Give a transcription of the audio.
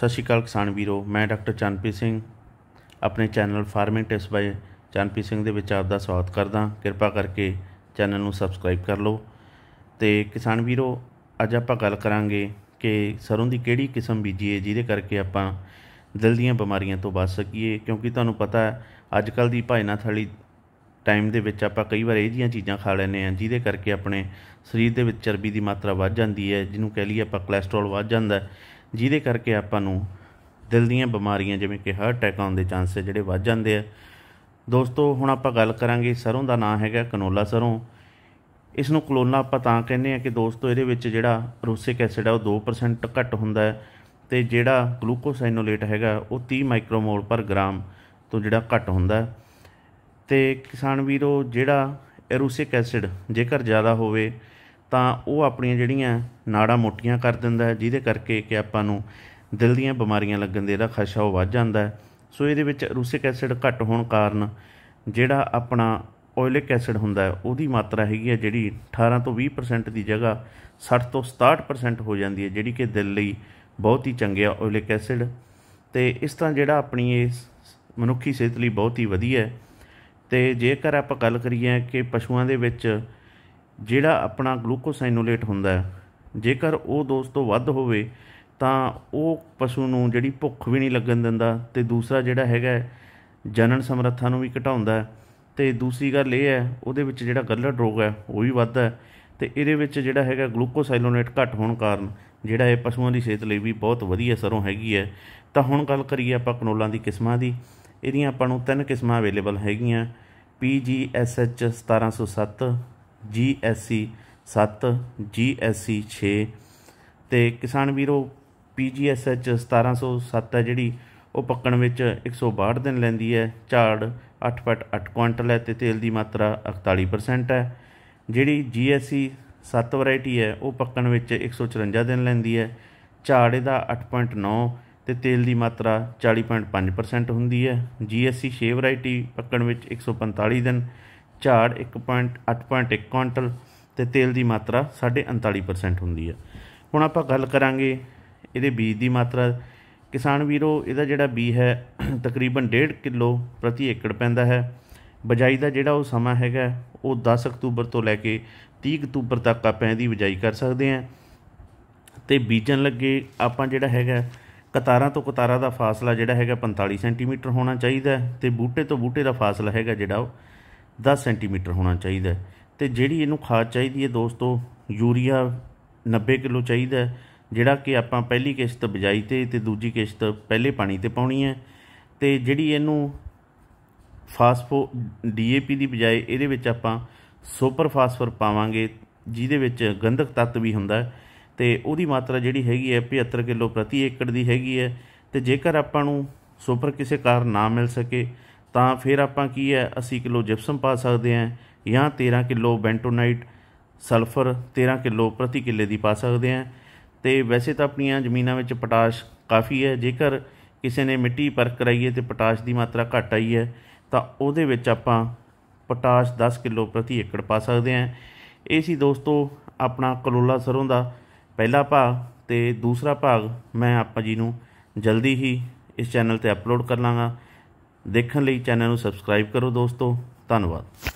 ਸਤਿ ਸ਼੍ਰੀ ਅਕਾਲ ਕਿਸਾਨ ਵੀਰੋ ਮੈਂ ਡਾਕਟਰ ਚੰਨਪੀ ਸਿੰਘ ਆਪਣੇ channel farming tips by Channpi Singh ਦੇ ਵਿੱਚ ਆਪ ਦਾ ਸਵਾਗਤ ਕਰਦਾ ਕਿਰਪਾ ਕਰਕੇ ਚੈਨਲ ਨੂੰ ਸਬਸਕ੍ਰਾਈਬ ਕਰ ਲਓ ਤੇ ਕਿਸਾਨ ਵੀਰੋ ਅੱਜ ਆਪਾਂ ਗੱਲ ਕਰਾਂਗੇ ਕਿ ਸਰੋਂ ਦੀ ਕਿਹੜੀ ਕਿਸਮ ਬੀਜੀਏ ਜਿਹਦੇ ਕਰਕੇ ਆਪਾਂ ਦਿਲ ਦੀਆਂ ਬਿਮਾਰੀਆਂ ਤੋਂ ਬਚ ਸਕੀਏ ਕਿਉਂਕਿ ਤੁਹਾਨੂੰ ਪਤਾ ਹੈ ਅੱਜ ਕੱਲ ਦੀ ਭਾਇਨਾ ਥਾਲੀ ਟਾਈਮ ਦੇ ਵਿੱਚ ਆਪਾਂ ਕਈ ਵਾਰ ਇਹ ਜੀਆਂ ਚੀਜ਼ਾਂ ਖਾ ਲੈਨੇ ਆ ਜਿਹਦੇ ਕਰਕੇ ਆਪਣੇ ਸਰੀਰ ਦੇ ਵਿੱਚ ਚਰਬੀ ਦੀ ਮਾਤਰਾ ਵੱਧ ਜਾਂਦੀ ਹੈ ਜਿਹਨੂੰ ਕਹਿ ਲਈਏ ਆਪਾਂ ਕੋਲੇਸਟ੍ਰੋਲ ਵੱਧ ਜਾਂਦਾ ਜਿਹਦੇ ਕਰਕੇ ਆਪਾਂ ਨੂੰ ਦਿਲ ਦੀਆਂ ਬਿਮਾਰੀਆਂ ਜਿਵੇਂ ਕਿ ਹਾਰਟ ਅਟੈਕ ਆਉਣ ਦੇ ਚਾਂਸ ਜਿਹੜੇ ਵੱਧ ਜਾਂਦੇ ਆ ਦੋਸਤੋ ਹੁਣ ਆਪਾਂ ਗੱਲ ਕਰਾਂਗੇ ਸਰੋਂ ਦਾ ਨਾਂ ਹੈਗਾ ਕਨੋਲਾ ਸਰੋਂ ਇਸ ਨੂੰ ਕਲੋਨਾ ਆਪਾਂ ਤਾਂ ਕਹਿੰਦੇ ਆ ਕਿ ਦੋਸਤੋ ਇਹਦੇ ਵਿੱਚ ਜਿਹੜਾ ਰੂਸਿਕ ਐਸਿਡ ਆ ਉਹ 2% ਘੱਟ ਹੁੰਦਾ ਹੈ ਤੇ ਜਿਹੜਾ ਗਲੂਕੋਸਾਈਨੋਲੇਟ ਹੈਗਾ ਉਹ 30 ਮਾਈਕਰੋਮੋਲ ਪਰ ਗ੍ਰਾਮ ਤੋਂ ਜਿਹੜਾ ਘੱਟ ਹੁੰਦਾ ਤੇ ਕਿਸਾਨ ਵੀਰੋ ਜਿਹੜਾ ਰੂਸਿਕ ਐਸਿਡ ਜੇਕਰ ਜ਼ਿਆਦਾ ਹੋਵੇ ਤਾਂ ਉਹ ਆਪਣੀਆਂ ਜਿਹੜੀਆਂ ਨਾੜਾਂ ਮੋਟੀਆਂ ਕਰ ਦਿੰਦਾ ਹੈ ਜਿਹਦੇ ਕਰਕੇ ਕਿ ਆਪਾਂ ਨੂੰ ਦਿਲ ਦੀਆਂ ਬਿਮਾਰੀਆਂ ਲੱਗਣ ਦੇ ਇਹਦਾ ਖਸ਼ਾ ਉਹ ਵੱਧ ਜਾਂਦਾ ਹੈ ਸੋ ਇਹਦੇ ਵਿੱਚ ਰੂਸਿਕ ਐਸਿਡ ਘੱਟ ਹੋਣ ਕਾਰਨ ਜਿਹੜਾ ਆਪਣਾ ਓਇਲਿਕ ਐਸਿਡ ਹੁੰਦਾ ਹੈ ਉਹਦੀ ਮਾਤਰਾ ਹੈਗੀ ਹੈ ਜਿਹੜੀ 18 ਤੋਂ 20% ਦੀ ਜਗ੍ਹਾ 60 ਤੋਂ 67% ਹੋ ਜਾਂਦੀ ਹੈ ਜਿਹੜੀ ਕਿ ਦਿਲ ਲਈ ਬਹੁਤ ਹੀ ਚੰਗਿਆ ਓਇਲਿਕ ਐਸਿਡ ਤੇ ਇਸ ਤਰ੍ਹਾਂ ਜਿਹੜਾ ਆਪਣੀ ਇਸ ਮਨੁੱਖੀ ਸਿਹਤ ਲਈ ਬਹੁਤ ਹੀ ਵਧੀਆ ਹੈ ਤੇ ਜੇਕਰ ਆਪਾਂ ਗੱਲ ਕਰੀਏ ਕਿ ਪਸ਼ੂਆਂ ਦੇ ਵਿੱਚ ਜਿਹੜਾ ਆਪਣਾ ਗਲੂਕੋਸਾਈਨੋਲੇਟ ਹੁੰਦਾ ਹੈ ਜੇਕਰ ਉਹ ਦੋਸਤੋ ਵੱਧ ਹੋਵੇ ਤਾਂ ਉਹ ਪਸ਼ੂ ਨੂੰ ਜਿਹੜੀ ਭੁੱਖ ਵੀ ਨਹੀਂ ਲੱਗਣ ਦਿੰਦਾ ਤੇ ਦੂਸਰਾ ਜਿਹੜਾ ਹੈਗਾ ਜਨਨ ਸਮਰੱਥਾ ਨੂੰ ਵੀ ਘਟਾਉਂਦਾ ਤੇ ਦੂਸਰੀ ਗੱਲ ਇਹ ਹੈ ਉਹਦੇ ਵਿੱਚ ਜਿਹੜਾ ਗੱਲੜ ਰੋਗ ਹੈ ਉਹ ਵੀ ਵੱਧਦਾ ਹੈ ਤੇ ਇਹਦੇ ਵਿੱਚ ਜਿਹੜਾ ਹੈਗਾ ਗਲੂਕੋਸਾਈਲੋਨੇਟ ਘੱਟ ਹੋਣ ਕਾਰਨ ਜਿਹੜਾ ਇਹ ਪਸ਼ੂਆਂ ਦੀ ਸਿਹਤ ਲਈ ਵੀ ਬਹੁਤ ਵਧੀਆ ਸਰੋਂ ਹੈਗੀ ਹੈ ਤਾਂ ਹੁਣ ਗੱਲ ਕਰੀਏ ਆਪਾਂ ਕਨੋਲਾਂ ਦੀ ਕਿਸਮਾਂ ਦੀ ਇਹਦੀਆਂ ਆਪਾਂ ਨੂੰ ਤਿੰਨ ਕਿਸਮਾਂ ਅਵੇਲੇਬਲ ਹੈਗੀਆਂ PGSH 1707 ਜੀਐਸਸੀ 7 ਜੀਐਸਸੀ 6 ਤੇ ਕਿਸਾਨ ਵੀਰੋ ਪੀਜੀਐਸਐਚ 1707 ਹੈ ਜਿਹੜੀ ਉਹ ਪੱਕਣ ਵਿੱਚ 162 ਦਿਨ ਲੈਂਦੀ ਹੈ ਝਾੜ 8.8 ਕੁਇੰਟਲ ਹੈ ਤੇ ਤੇਲ ਦੀ ਮਾਤਰਾ 41% ਹੈ ਜਿਹੜੀ ਜੀਐਸਸੀ 7 ਵੈਰਾਈਟੀ ਹੈ ਉਹ ਪੱਕਣ ਵਿੱਚ 154 ਦਿਨ ਲੈਂਦੀ ਹੈ ਝਾੜ ਇਹਦਾ 8.9 ਤੇ ਤੇਲ ਦੀ ਮਾਤਰਾ 40.5% ਹੁੰਦੀ ਹੈ ਜੀਐਸਸੀ 6 ਵੈਰਾਈਟੀ ਪੱਕਣ ਵਿੱਚ 145 ਦਿਨ ਝਾੜ 1.8.1 ਕੁਇੰਟਲ ਤੇ ਤੇਲ ਦੀ ਮਾਤਰਾ 39% ਹੁੰਦੀ ਹੈ ਹੁਣ ਆਪਾਂ ਗੱਲ ਕਰਾਂਗੇ ਇਹਦੇ ਬੀਜ ਦੀ ਮਾਤਰਾ ਕਿਸਾਨ ਵੀਰੋ ਇਹਦਾ ਜਿਹੜਾ ਬੀ ਹੈ ਤਕਰੀਬਨ 1.5 ਕਿਲੋ ਪ੍ਰਤੀ ਏਕੜ ਪੈਂਦਾ ਹੈ ਬਜਾਈ ਦਾ ਜਿਹੜਾ ਉਹ ਸਮਾਂ ਹੈਗਾ ਉਹ 10 ਅਕਤੂਬਰ ਤੋਂ ਲੈ ਕੇ 30 ਅਕਤੂਬਰ ਤੱਕ ਆਪਾਂ ਇਹਦੀ ਬਜਾਈ ਕਰ ਸਕਦੇ ਹਾਂ ਤੇ ਬੀਜਣ ਲੱਗੇ ਆਪਾਂ ਜਿਹੜਾ ਹੈਗਾ ਕਤਾਰਾਂ ਤੋਂ ਕਤਾਰਾਂ ਦਾ ਫਾਸਲਾ ਜਿਹੜਾ ਹੈਗਾ 45 ਸੈਂਟੀਮੀਟਰ ਹੋਣਾ ਚਾਹੀਦਾ ਤੇ ਬੂਟੇ ਤੋਂ ਬੂਟੇ ਦਾ ਫਾਸਲਾ ਹੈਗਾ ਜਿਹੜਾ ਉਹ 10 ਸੈਂਟੀਮੀਟਰ ਹੋਣਾ ਚਾਹੀਦਾ ਤੇ ਜਿਹੜੀ ਇਹਨੂੰ ਖਾਦ ਚਾਹੀਦੀ ਹੈ ਦੋਸਤੋ ਯੂਰੀਆ 90 ਕਿਲੋ ਚਾਹੀਦਾ ਜਿਹੜਾ ਕਿ ਆਪਾਂ ਪਹਿਲੀ ਕਿਸ਼ਤ ਬਜਾਈ ਤੇ ਤੇ ਦੂਜੀ ਕਿਸ਼ਤ ਪਹਿਲੇ ਪਾਣੀ ਤੇ ਪਾਉਣੀ ਹੈ ਤੇ ਜਿਹੜੀ ਇਹਨੂੰ ਫਾਸਫੋ ਡੀਏਪੀ ਦੀ ਬਜਾਏ ਇਹਦੇ ਵਿੱਚ ਆਪਾਂ ਸੁਪਰ ਫਾਸਫਰ ਪਾਵਾਂਗੇ ਜਿਹਦੇ ਵਿੱਚ ਗੰਧਕ ਤੱਤ ਵੀ ਹੁੰਦਾ ਤੇ ਉਹਦੀ ਮਾਤਰਾ ਜਿਹੜੀ ਹੈਗੀ ਹੈ 75 ਕਿਲੋ ਪ੍ਰਤੀ ਏਕੜ ਦੀ ਹੈਗੀ ਹੈ ਤੇ ਜੇਕਰ ਆਪਾਂ ਨੂੰ ਸੁਪਰ ਕਿਸੇ ਕਾਰਨ ਨਾ ਮਿਲ ਸਕੇ ਤਾਂ ਫਿਰ ਆਪਾਂ ਕੀ ਹੈ 80 ਕਿਲੋ ਜਿਪਸਮ ਪਾ ਸਕਦੇ ਹਾਂ ਜਾਂ 13 ਕਿਲੋ ਬੈਂਟੋਨਾਈਟ ਸਲਫਰ 13 ਕਿਲੋ ਪ੍ਰਤੀ ਕਿੱਲੇ ਦੀ ਪਾ ਸਕਦੇ ਹਾਂ ਤੇ ਵੈਸੇ ਤਾਂ ਆਪਣੀਆਂ ਜ਼ਮੀਨਾਂ ਵਿੱਚ ਪੋਟਾਸ਼ ਕਾਫੀ ਹੈ ਜੇਕਰ ਕਿਸੇ ਨੇ ਮਿੱਟੀ ਪਰਖ ਕਰਾਈਏ ਤੇ ਪੋਟਾਸ਼ ਦੀ ਮਾਤਰਾ ਘੱਟ ਆਈ ਹੈ ਤਾਂ ਉਹਦੇ ਵਿੱਚ ਆਪਾਂ ਪੋਟਾਸ਼ 10 ਕਿਲੋ ਪ੍ਰਤੀ ਏਕੜ ਪਾ ਸਕਦੇ ਹਾਂ ਇਹ ਸੀ ਦੋਸਤੋ ਆਪਣਾ ਕਲੋਲਾ ਸਰੋਂ ਦਾ ਪਹਿਲਾ ਭਾਗ ਤੇ ਦੂਸਰਾ ਭਾਗ ਮੈਂ ਆਪਾਂ ਜੀ ਨੂੰ ਜਲਦੀ ਹੀ ਇਸ ਚੈਨਲ ਤੇ ਅਪਲੋਡ ਕਰ ਲਾਂਗਾ ਦੇਖਣ ਲਈ ਚੈਨਲ ਨੂੰ ਸਬਸਕ੍ਰਾਈਬ ਕਰੋ ਦੋਸਤੋ ਧੰਨਵਾਦ